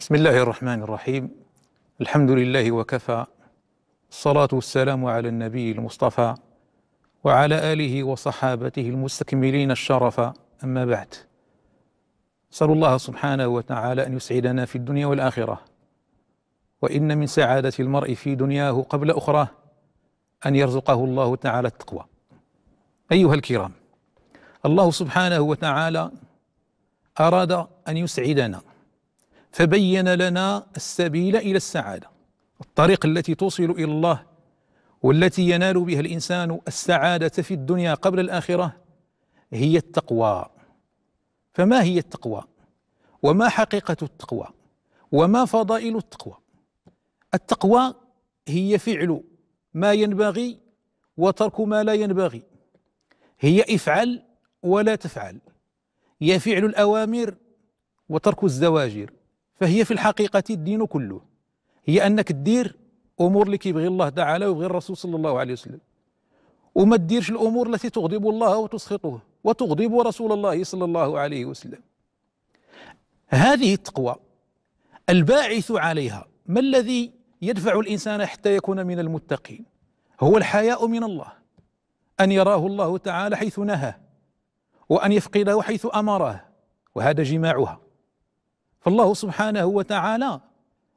بسم الله الرحمن الرحيم الحمد لله وكفى الصلاة والسلام على النبي المصطفى وعلى آله وصحابته المستكملين الشرف أما بعد صلى الله سبحانه وتعالى أن يسعدنا في الدنيا والآخرة وإن من سعادة المرء في دنياه قبل أخراه أن يرزقه الله تعالى التقوى أيها الكرام الله سبحانه وتعالى أراد أن يسعدنا فبين لنا السبيل الى السعاده الطريق التي توصل الى الله والتي ينال بها الانسان السعاده في الدنيا قبل الاخره هي التقوى فما هي التقوى وما حقيقه التقوى وما فضائل التقوى التقوى هي فعل ما ينبغي وترك ما لا ينبغي هي افعل ولا تفعل هي فعل الاوامر وترك الزواجر فهي في الحقيقة الدين كله هي أنك تدير أمور اللي كيبغي الله تعالى ويبغي الرسول صلى الله عليه وسلم وما تديرش الأمور التي تغضب الله وتسخطه وتغضب رسول الله صلى الله عليه وسلم هذه التقوى الباعث عليها ما الذي يدفع الإنسان حتى يكون من المتقين هو الحياء من الله أن يراه الله تعالى حيث نهاه وأن يفقده حيث أمره وهذا جماعها فالله سبحانه وتعالى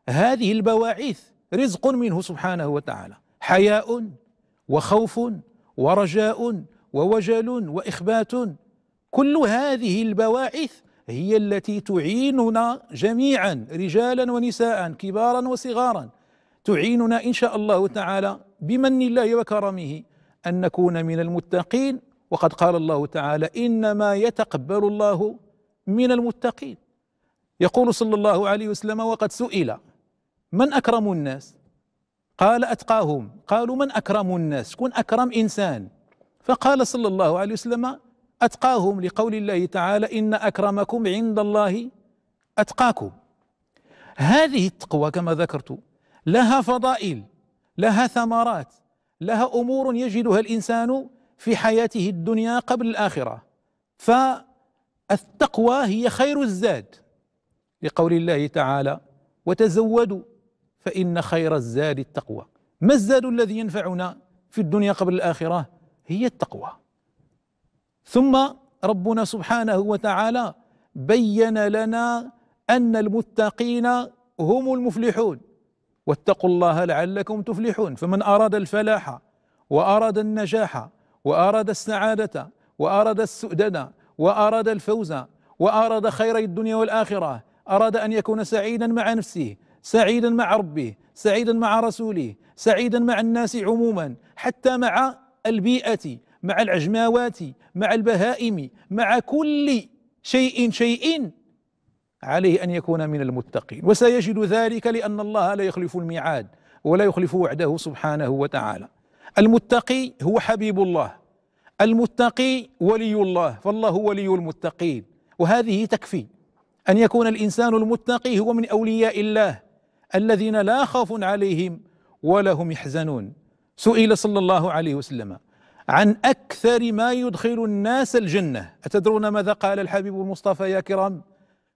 هذه البواعث رزق منه سبحانه وتعالى حياء وخوف ورجاء ووجل واخبات كل هذه البواعث هي التي تعيننا جميعا رجالا ونساء كبارا وصغارا تعيننا ان شاء الله تعالى بمن الله وكرمه ان نكون من المتقين وقد قال الله تعالى انما يتقبل الله من المتقين يقول صلى الله عليه وسلم وقد سئل من أكرم الناس قال أتقاهم قالوا من أكرم الناس شكون أكرم إنسان فقال صلى الله عليه وسلم أتقاهم لقول الله تعالى إن أكرمكم عند الله أتقاكم هذه التقوى كما ذكرت لها فضائل لها ثمرات لها أمور يجدها الإنسان في حياته الدنيا قبل الآخرة فالتقوى هي خير الزاد لقول الله تعالى وتزودوا فإن خير الزاد التقوى ما الزاد الذي ينفعنا في الدنيا قبل الآخرة هي التقوى ثم ربنا سبحانه وتعالى بين لنا أن المتقين هم المفلحون واتقوا الله لعلكم تفلحون فمن أراد الفلاح وأراد النجاح وأراد السعادة وأراد السؤدد وأراد الفوز وأراد خير الدنيا والآخرة أراد أن يكون سعيدا مع نفسه سعيدا مع ربه سعيدا مع رسوله سعيدا مع الناس عموما حتى مع البيئة مع العجماوات مع البهائم مع كل شيء شيء عليه أن يكون من المتقين وسيجد ذلك لأن الله لا يخلف الميعاد ولا يخلف وعده سبحانه وتعالى المتقي هو حبيب الله المتقي ولي الله فالله ولي المتقين وهذه تكفي أن يكون الإنسان المتقي هو من أولياء الله الذين لا خوف عليهم ولا هم يحزنون سئل صلى الله عليه وسلم عن أكثر ما يدخل الناس الجنة أتدرون ماذا قال الحبيب المصطفى يا كرام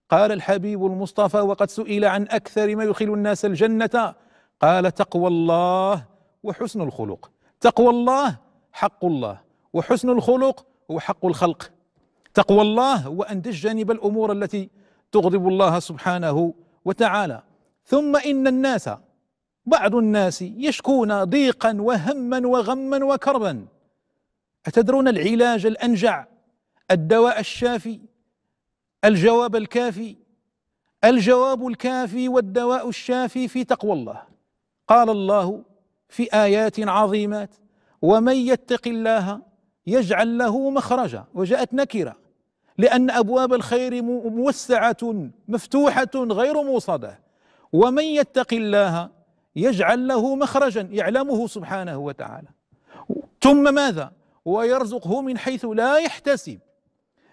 قال الحبيب المصطفى وقد سئل عن أكثر ما يدخل الناس الجنة قال تقوى الله وحسن الخلق تقوى الله حق الله وحسن الخلق هو حق الخلق تقوى الله هو أن تجنب الأمور التي تغضب الله سبحانه وتعالى ثم إن الناس بعض الناس يشكون ضيقا وهما وغما وكربا أتدرون العلاج الأنجع الدواء الشافي الجواب الكافي الجواب الكافي والدواء الشافي في تقوى الله قال الله في آيات عظيمات ومن يتق الله يجعل له مخرجا وجاءت نكره لأن أبواب الخير موسعة مفتوحة غير موصدة ومن يتق الله يجعل له مخرجا يعلمه سبحانه وتعالى ثم ماذا ويرزقه من حيث لا يحتسب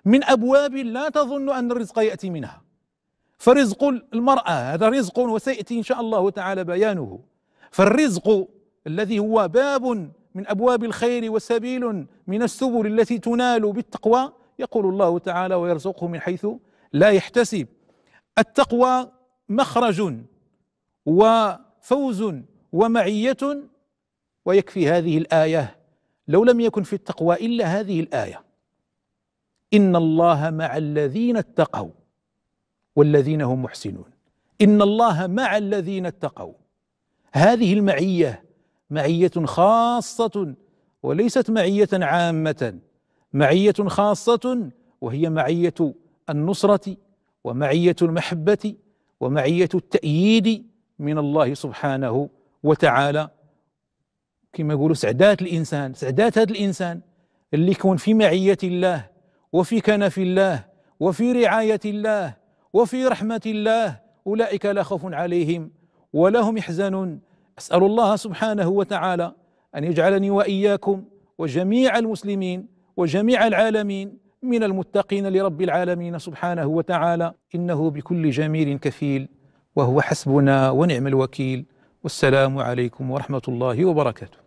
من أبواب لا تظن أن الرزق يأتي منها فرزق المرأة هذا رزق وسيأتي إن شاء الله تعالى بيانه فالرزق الذي هو باب من أبواب الخير وسبيل من السبل التي تنال بالتقوى يقول الله تعالى ويرزقه من حيث لا يحتسب التقوى مخرج وفوز ومعية ويكفي هذه الآية لو لم يكن في التقوى إلا هذه الآية إن الله مع الذين اتقوا والذين هم محسنون إن الله مع الذين اتقوا هذه المعية معية خاصة وليست معية عامة معيه خاصه وهي معيه النصره ومعيه المحبه ومعيه التاييد من الله سبحانه وتعالى كما يقولوا سعدات الانسان سعدات هذا الانسان اللي يكون في معيه الله وفي كنف الله وفي رعايه الله وفي رحمه الله اولئك لا خوف عليهم ولا هم يحزنون اسال الله سبحانه وتعالى ان يجعلني واياكم وجميع المسلمين وجميع العالمين من المتقين لرب العالمين سبحانه وتعالى انه بكل جميل كفيل وهو حسبنا ونعم الوكيل والسلام عليكم ورحمه الله وبركاته